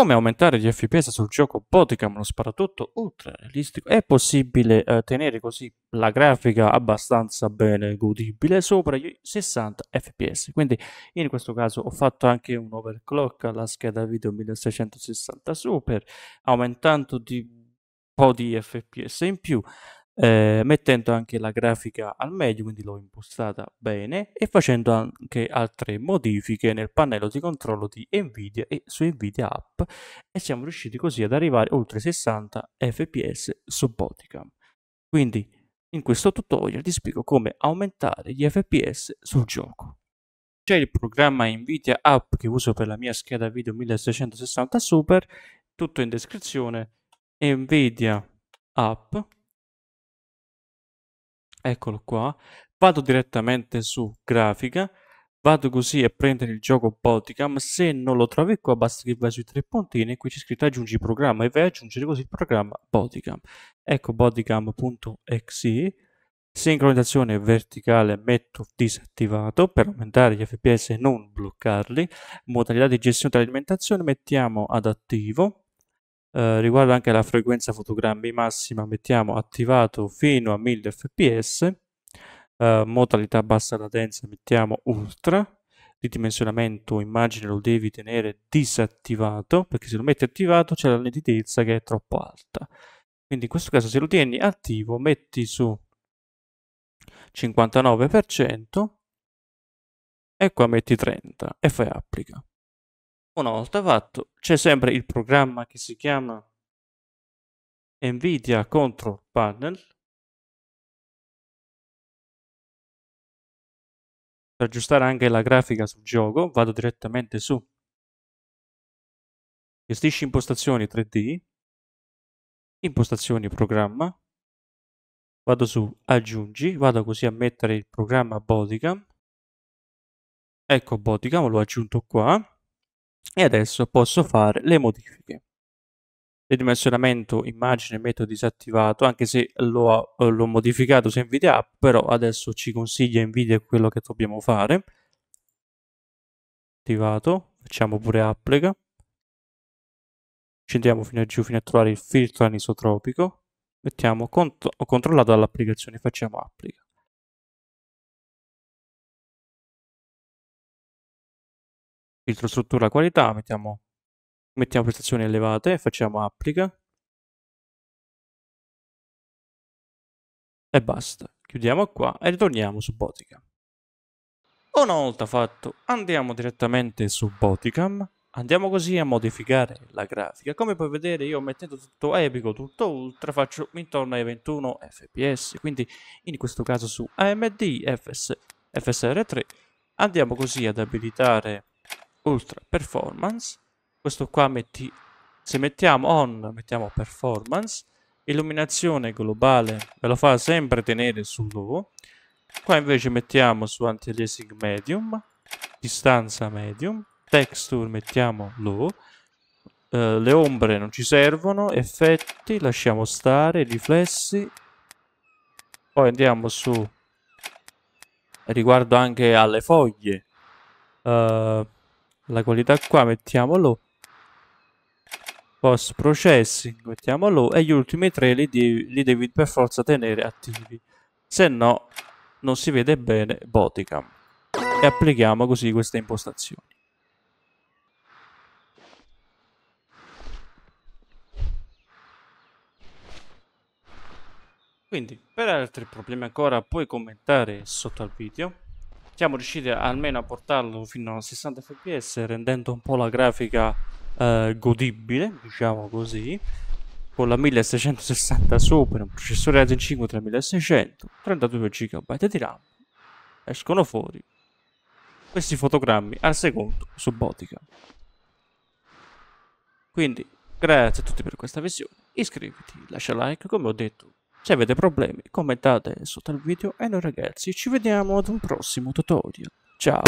come aumentare gli FPS sul gioco Bodycam, uno sparatutto ultra realistico. È possibile eh, tenere così la grafica abbastanza bene godibile sopra i 60 FPS. Quindi in questo caso ho fatto anche un overclock alla scheda video 1660 Super, aumentando di un po' di FPS in più eh, mettendo anche la grafica al meglio, quindi l'ho impostata bene e facendo anche altre modifiche nel pannello di controllo di Nvidia e su Nvidia App e siamo riusciti così ad arrivare oltre 60 fps su Boticam. Quindi in questo tutorial ti spiego come aumentare gli fps sul gioco. C'è il programma Nvidia App che uso per la mia scheda video 1660 Super, tutto in descrizione, Nvidia App eccolo qua, vado direttamente su grafica, vado così a prendere il gioco Boticam, se non lo trovi qua basta che vai sui tre puntini, qui c'è scritto aggiungi programma e vai ad aggiungere così il programma Boticam. Ecco boticam.exe, sincronizzazione verticale metto disattivato per aumentare gli fps e non bloccarli, modalità di gestione dell'alimentazione mettiamo ad attivo, eh, riguarda anche la frequenza fotogrammi massima, mettiamo attivato fino a 1000 fps, eh, modalità bassa latenza mettiamo ultra, ridimensionamento immagine lo devi tenere disattivato perché se lo metti attivato c'è la nitidezza che è troppo alta. Quindi in questo caso se lo tieni attivo metti su 59% e qua metti 30 e fai applica. Una volta fatto, c'è sempre il programma che si chiama NVIDIA Control Panel. Per aggiustare anche la grafica sul gioco, vado direttamente su Gestisci impostazioni 3D, impostazioni programma, vado su aggiungi, vado così a mettere il programma Bodycam. Ecco Bodycam, l'ho aggiunto qua e adesso posso fare le modifiche. Ridimensionamento immagine metodo disattivato, anche se l'ho, l'ho modificato su NVIDIA App, però adesso ci consiglia NVIDIA quello che dobbiamo fare. Attivato, facciamo pure applica. Scendiamo fino a giù fino a trovare il filtro anisotropico. Mettiamo cont- controllato dall'applicazione, facciamo applica. filtro struttura qualità, mettiamo, mettiamo prestazioni elevate, facciamo applica e basta. Chiudiamo qua e ritorniamo su Boticam. Una volta fatto andiamo direttamente su Boticam, andiamo così a modificare la grafica. Come puoi vedere io mettendo tutto epico, tutto ultra, faccio intorno ai 21 fps, quindi in questo caso su AMD FS, FSR3 andiamo così ad abilitare ultra performance questo qua metti se mettiamo on mettiamo performance illuminazione globale ve lo fa sempre tenere su low qua invece mettiamo su anti-aliasing medium distanza medium texture mettiamo low eh, le ombre non ci servono effetti lasciamo stare riflessi poi andiamo su riguardo anche alle foglie eh, la qualità qua mettiamolo post processing mettiamolo e gli ultimi tre li devi, li devi per forza tenere attivi se no non si vede bene Boticam e applichiamo così queste impostazioni quindi per altri problemi ancora puoi commentare sotto al video siamo riusciti almeno a portarlo fino a 60 fps rendendo un po' la grafica eh, godibile diciamo così con la 1660 Super un processore Ryzen 5 3600 32 GB di RAM escono fuori questi fotogrammi al secondo su Botica quindi grazie a tutti per questa visione iscriviti lascia like come ho detto se avete problemi commentate sotto il video e noi ragazzi ci vediamo ad un prossimo tutorial. Ciao!